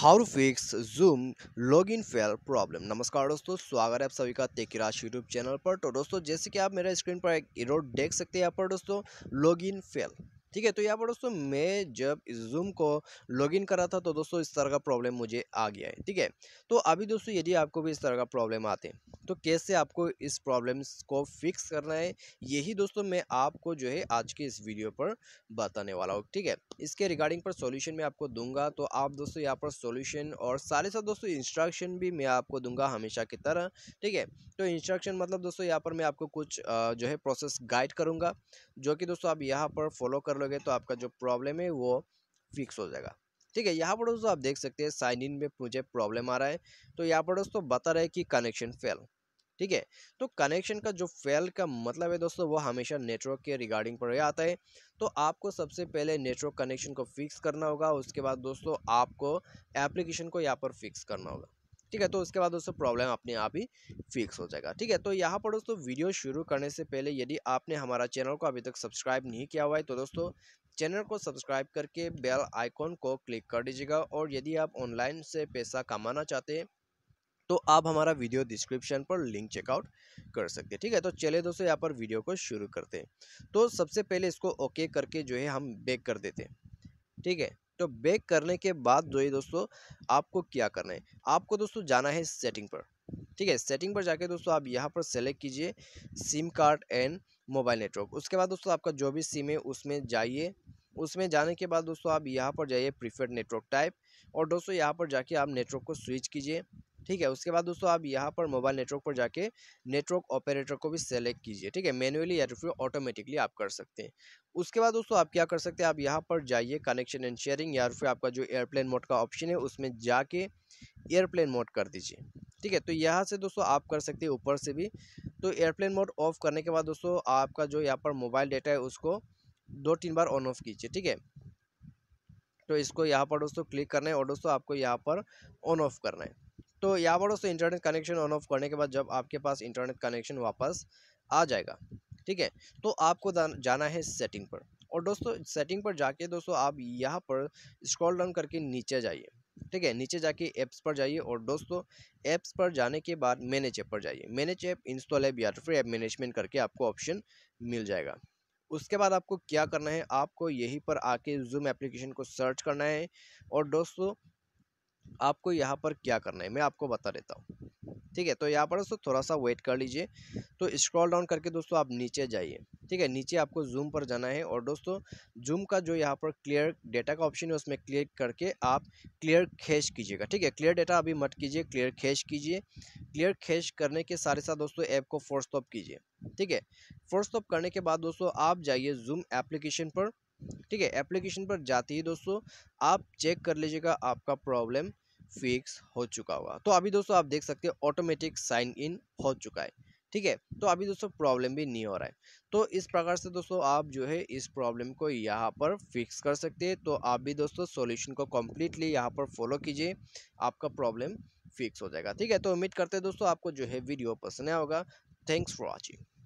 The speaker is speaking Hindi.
how to fix Zoom log in fail problem नमस्कार दोस्तों स्वागत है आप सभी का तेकिराज यूट्यूब चैनल पर तो दोस्तों जैसे कि आप मेरा स्क्रीन पर एक इरोड देख सकते हैं यहाँ पर दोस्तों लॉग इन फेल ठीक है तो यहाँ पर दोस्तों मैं जब इस जूम को लॉगिन करा था तो दोस्तों इस तरह का प्रॉब्लम मुझे आ गया है ठीक है तो अभी दोस्तों यदि आपको भी इस तरह का प्रॉब्लम आते हैं तो कैसे आपको इस प्रॉब्लम्स को फिक्स करना है यही दोस्तों मैं आपको जो है आज के इस वीडियो पर बताने वाला हूँ ठीक है इसके रिगार्डिंग पर सोल्यूशन मैं आपको दूंगा तो आप दोस्तों यहाँ पर सोल्यूशन और सारे साथ दोस्तों इंस्ट्रक्शन भी मैं आपको दूंगा हमेशा की तरह ठीक है तो इंस्ट्रक्शन मतलब दोस्तों यहाँ पर मैं आपको कुछ जो है प्रोसेस गाइड करूँगा जो कि दोस्तों आप यहाँ पर फॉलो कर लोगे तो आपका जो प्रॉब्लम है वो फिक्स हो जाएगा ठीक है यहाँ पर दोस्तों आप देख सकते हैं साइन इन में मुझे प्रॉब्लम आ रहा है तो यहाँ पर दोस्तों बता रहे है कि कनेक्शन फेल ठीक है तो कनेक्शन का जो फेल का मतलब है दोस्तों वो हमेशा नेटवर्क के रिगार्डिंग पर आता है तो आपको सबसे पहले नेटवर्क कनेक्शन को फिक्स करना होगा उसके बाद दोस्तों आपको एप्लीकेशन को यहाँ पर फिक्स करना होगा ठीक है तो उसके बाद दोस्तों प्रॉब्लम अपने आप ही फिक्स हो जाएगा ठीक है तो यहाँ पर दोस्तों वीडियो शुरू करने से पहले यदि आपने हमारा चैनल को अभी तक सब्सक्राइब नहीं किया हुआ है तो दोस्तों चैनल को सब्सक्राइब करके बेल आइकॉन को क्लिक कर दीजिएगा और यदि आप ऑनलाइन से पैसा कमाना चाहते हैं तो आप हमारा वीडियो डिस्क्रिप्शन पर लिंक चेकआउट कर सकते हैं ठीक है तो चलिए दोस्तों यहाँ पर वीडियो को शुरू करते हैं तो सबसे पहले इसको ओके करके जो है हम बैक कर देते हैं ठीक है तो बेक करने के बाद जो है दोस्तों आपको क्या करना है आपको दोस्तों जाना है सेटिंग पर ठीक है सेटिंग पर जाके दोस्तों आप यहाँ पर सेलेक्ट कीजिए SIM card and mobile network उसके बाद दोस्तों आपका जो भी सिम है उसमें जाइए उसमें जाने के बाद दोस्तों आप यहाँ पर जाइए प्रीफर्ड नेटवर्क टाइप और दोस्तों यहाँ पर जाके आप नेटवर्क को स्विच कीजिए ठीक है उसके बाद दोस्तों आप यहाँ पर मोबाइल नेटवर्क पर जाके नेटवर्क ऑपरेटर को भी सेलेक्ट कीजिए ठीक है मैनुअली या फिर ऑटोमेटिकली आप कर सकते हैं उसके बाद दोस्तों आप क्या कर सकते हैं आप यहाँ पर जाइए कनेक्शन एंड शेयरिंग या फिर आपका जो एयरप्लेन मोड का ऑप्शन है उसमें जाके एयरप्लेन मोड कर दीजिए ठीक है तो यहाँ से दोस्तों आप कर सकते हैं ऊपर से भी तो एयरप्लेन मोड ऑफ करने के बाद दोस्तों आपका जो यहाँ पर मोबाइल डेटा है उसको दो तीन बार ऑन ऑफ कीजिए ठीक है तो इसको यहाँ पर दोस्तों क्लिक करना है और दोस्तों आपको यहाँ पर ऑन ऑफ करना है तो यहाँ पर दोस्तों इंटरनेट कनेक्शन ऑन ऑफ करने के बाद जब आपके पास इंटरनेट कनेक्शन वापस आ जाएगा ठीक है तो आपको जाना है सेटिंग पर और दोस्तों सेटिंग पर जाके दोस्तों आप यहाँ पर स्क्रॉल डाउन करके नीचे जाइए ठीक है नीचे जाके ऐप्स पर जाइए और दोस्तों ऐप्स पर जाने के बाद मैनेज ऐप पर जाइए मैनेज ऐप इंस्टॉल ऐप या तो फिर ऐप मैनेजमेंट करके आपको ऑप्शन मिल जाएगा उसके बाद आपको क्या करना है आपको यहीं पर आके जूम एप्लीकेशन को सर्च करना है और दोस्तों आपको यहाँ पर क्या करना है मैं आपको बता देता हूँ ठीक है तो यहाँ पर दोस्तों थोड़ा सा वेट कर लीजिए तो स्क्रॉल डाउन करके दोस्तों आप नीचे जाइए ठीक है नीचे आपको जूम पर जाना है और दोस्तों जूम का जो यहाँ पर क्लियर डेटा का ऑप्शन है उसमें क्लियर करके आप क्लियर खेश कीजिएगा ठीक है क्लियर डेटा अभी मत कीजिए क्लियर खेच कीजिए क्लियर खेश करने के सारे साथ दोस्तों ऐप को फोर्स स्टॉप कीजिए ठीक है फोर्स स्टॉप करने के बाद दोस्तों आप जाइए जूम एप्लीकेशन पर ठीक है एप्लीकेशन पर जाते ही दोस्तों आप चेक कर लीजिएगा आपका प्रॉब्लम फिक्स हो चुका होगा तो अभी दोस्तों आप देख सकते हैं ऑटोमेटिक साइन इन हो चुका है ठीक है तो अभी दोस्तों प्रॉब्लम भी नहीं हो रहा है तो इस प्रकार से दोस्तों आप जो है इस प्रॉब्लम को यहाँ पर फिक्स कर सकते हैं तो आप भी दोस्तों सॉल्यूशन को कम्प्लीटली यहाँ पर फॉलो कीजिए आपका प्रॉब्लम फिक्स हो जाएगा ठीक है तो उम्मीद करते हैं दोस्तों आपको जो है वीडियो पसंद आया होगा थैंक्स फॉर वॉचिंग